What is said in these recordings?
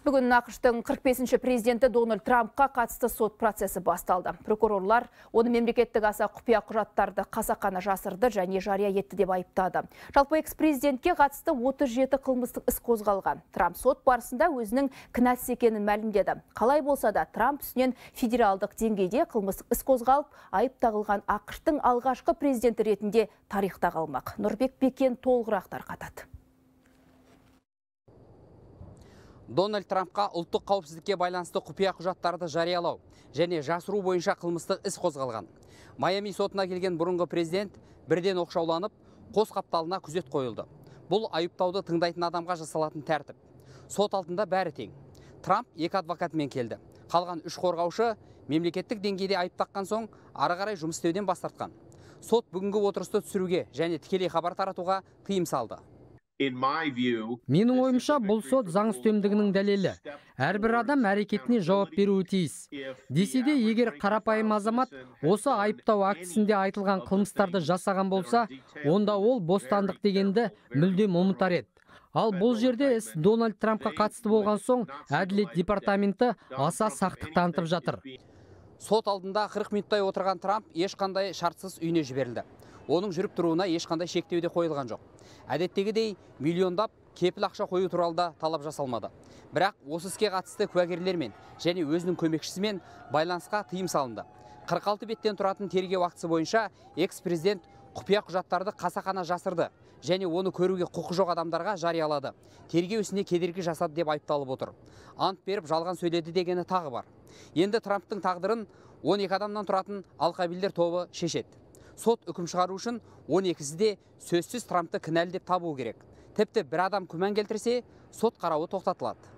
Бүгін Нақыштың 45-ші президенті Дональд Трампқа қатысты сот процесі басталды. Прокурорлар оны мемлекеттік аса құпия құжаттарды қасақана жасырды және жария етті деп айыптады. Жалпы экс-президентке қатысты 37 қылмыстық іс қозғалған. Трамп сот барысында өзінің кінәсіз екенін мәлімдеді. Қалай болса да Трамп үстінен федералдық деңгейде қылмыстық іс қозғалып, айып тағылған Ақыштың алғашқы президенті ретінде тарихта қалмақ. Нұрбек Бекен толығырақ тарқатады дональд трампқа ұлттық қауіпсіздікке байланысты құпия құжаттарды жариялау және жасыру бойынша қылмыстық іс қозғалған майами сотына келген бұрынғы президент бірден оқшауланып қос қапталына күзет қойылды бұл айыптауды тыңдайтын адамға жасалатын тәртіп сот алдында бәрі тең трамп екі адвокатмен келді қалған үш қорғаушы мемлекеттік деңгейде айыптаққан соң ары қарай жұмыс істеуден бас тартқан сот бүгінгі отырысты түсіруге және тікелей хабар таратуға тыйым салды менің ойымша бұл сот заң үстемдігінің дәлелі әрбір адам әрекетіне жауап беруі тиіс десе де егер қарапайым азамат осы айыптау актісінде айтылған қылмыстарды жасаған болса онда ол бостандық дегенді мүлдем ұмытар еді ал бұл жерде іс дональд трампқа қатысты болған соң әділет департаменті аса сақтық танытып жатыр сот алдында 40 минуттай отырған трамп ешқандай шартсыз үйіне жіберілді оның жүріп тұруына ешқандай шектеу де қойылған жоқ әдеттегідей миллиондап кепіл ақша қою туралы да талап жасалмады бірақ осы іске қатысты куәгерлермен және өзінің көмекшісімен байланысқа тыйым салынды 46 беттен тұратын тергеу актісі бойынша экс президент құпия құжаттарды қасақана жасырды және оны көруге құқы жоқ адамдарға жариялады тергеу ісіне кедергі жасады деп айыпталып отыр ант беріп жалған сөйледі дегені тағы бар енді трамптың тағдырын 12 адамнан тұратын алқабилер тобы шешеді сот үкім шығару үшін 12-сі сөзсіз трампты кінәлі деп табуы керек тіпті бір адам күмән келтірсе сот қарауы тоқтатылады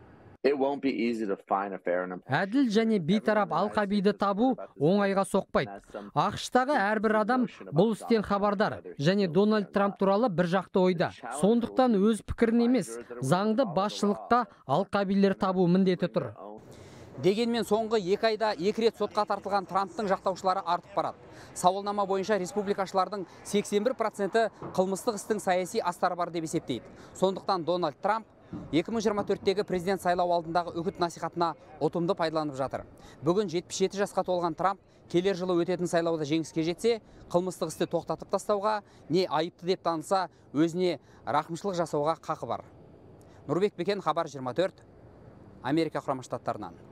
әділ және бейтарап алқабиді табу оңайға соқпайды ақштағы әрбір адам бұл істен хабардар және дональд трамп туралы бір жақты ойда сондықтан өз пікірін емес заңды басшылықта алқабилер табу міндеті тұр дегенмен соңғы екі айда екі рет сотқа тартылған трамптың жақтаушылары артып барады сауалнама бойынша республикашылардың 81 проценті қылмыстық істің саяси астары бар деп есептейді сондықтан дональд трамп 2024-тегі президент сайлау алдындағы үгіт насихатына ұтымды пайдаланып жатыр бүгін 77 жасқа толған трамп келер жылы өтетін сайлауда жеңіске жетсе қылмыстық істі тоқтатып тастауға не айыпты деп танылса өзіне рақымшылық жасауға қақы бар нұрбек бекен хабар 24 америка құрама штаттарынан